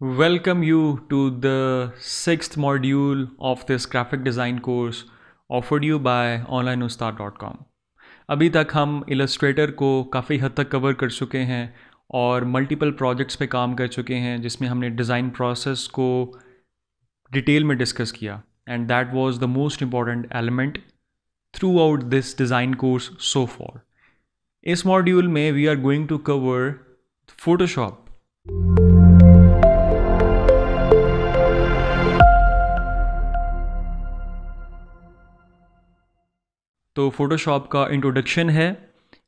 welcome you to the sixth module of this graphic design course offered you by onlineustar.com अभी तक हम Illustrator को काफ़ी हद तक कवर कर चुके हैं और मल्टीपल प्रोजेक्ट्स पे काम कर चुके हैं जिसमें हमने डिज़ाइन प्रोसेस को डिटेल में डिस्कस किया and that was the most important element throughout this design course so for इस मॉड्यूल में we are going to cover Photoshop तो फ़ोटोशॉप का इंट्रोडक्शन है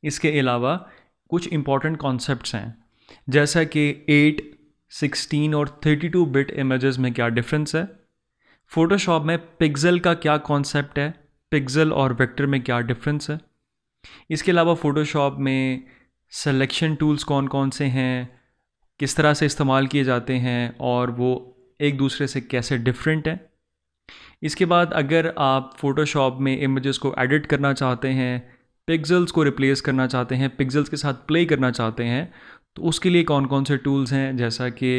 इसके अलावा कुछ इंपॉर्टेंट कॉन्सेप्ट हैं जैसा कि एट सिक्सटीन और थर्टी टू बिट इमेजेस में क्या डिफरेंस है फ़ोटोशॉप में पिक्सल का क्या कॉन्सेप्ट है पिक्सल और वेक्टर में क्या डिफरेंस है इसके अलावा फ़ोटोशॉप में सिलेक्शन टूल्स कौन कौन से हैं किस तरह से इस्तेमाल किए जाते हैं और वो एक दूसरे से कैसे डिफरेंट हैं इसके बाद अगर आप फोटोशॉप में इमेजेस को एडिट करना चाहते हैं पिक्सल्स को रिप्लेस करना चाहते हैं पिक्सल्स के साथ प्ले करना चाहते हैं तो उसके लिए कौन कौन से टूल्स हैं जैसा कि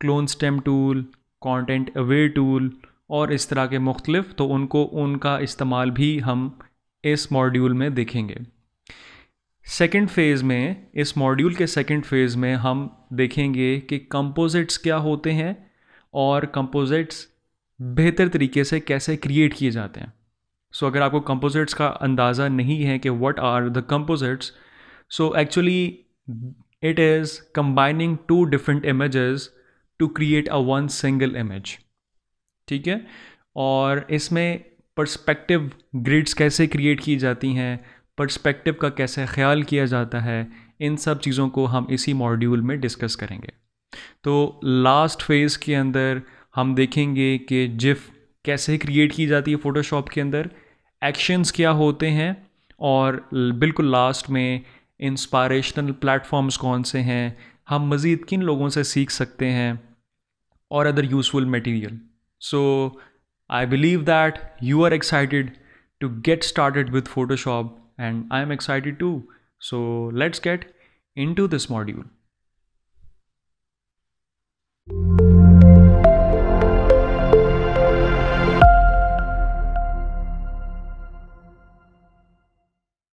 clone stamp tool content aware tool और इस तरह के मुख्तलिफ तो उनको उनका इस्तेमाल भी हम इस मॉड्यूल में देखेंगे सेकेंड फेज़ में इस मॉड्यूल के सेकेंड फेज़ में हम देखेंगे कि कंपोजिट्स क्या होते हैं और कंपोजिट्स बेहतर तरीके से कैसे क्रिएट किए जाते हैं सो so, अगर आपको कंपोजिट्स का अंदाज़ा नहीं है कि what are the composites so actually it is combining two different images to create a one single image ठीक है और इसमें पर्सपेक्टिव ग्रिड्स कैसे क्रिएट की जाती हैं पर्सपेक्टिव का कैसे ख्याल किया जाता है इन सब चीज़ों को हम इसी मॉड्यूल में डिस्कस करेंगे तो लास्ट फेज़ के अंदर हम देखेंगे कि जिफ कैसे क्रिएट की जाती है फ़ोटोशॉप के अंदर एक्शंस क्या होते हैं और बिल्कुल लास्ट में इंस्पायरेशनल प्लेटफॉर्म्स कौन से हैं हम मज़ीद किन लोगों से सीख सकते हैं और other useful material so I believe that you are excited to get started with Photoshop and I am excited to so let's get into this module